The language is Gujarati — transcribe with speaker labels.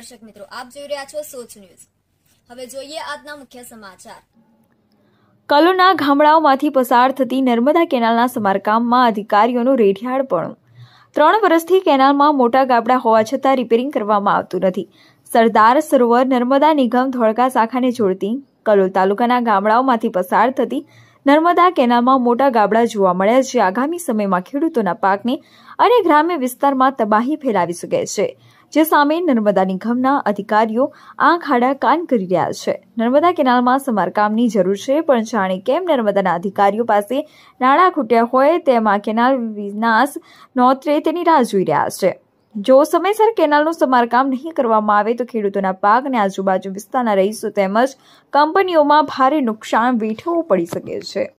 Speaker 1: દર્શક મિત્રો આપ જોઈ રહ્યા છો સોચ ન્યૂઝ હવે જોઈએ આજના મુખ્ય સમાચાર
Speaker 2: કલોના ગામડાઓમાંથી પસાર થતી નર્મદા કેનાલના સમારકામમાં અધિકારીઓનું રેઢિયાળપણું ત્રણ વર્ષથી કેનાલમાં મોટા ગાબડા હોવા છતાં રિપેરિંગ કરવામાં આવતું નથી સરદાર સરોવર નર્મદા નિગમ ધોળકા શાખાને જોડતી કલોલ તાલુકાના ગામડાઓમાંથી પસાર થતી નર્મદા કેનાલમાં મોટા ગાબડા જોવા મળ્યા જે આગામી સમયમાં ખેડૂતોના પાકને અને ગ્રામ્ય વિસ્તારમાં તબાહી ફેલાવી શકે છે જે સામે નર્મદા નિગમના અધિકારીઓ આંખ આડા કાન કરી રહ્યા છે નર્મદા કેનાલમાં સમારકામની જરૂર છે પણ જાણે કેમ નર્મદાના અધિકારીઓ પાસે નાણાં ખૂટ્યા હોય તેમાં કેનાલ વિનાશ નોતરે તેની રાહ જોઈ રહ્યા છે જો સમયસર કેનાલનું સમારકામ નહીં કરવામાં આવે તો ખેડૂતોના પાક અને આજુબાજુ વિસ્તારના રહીશો તેમજ કંપનીઓમાં ભારે નુકસાન વેઠવવું પડી શકે છે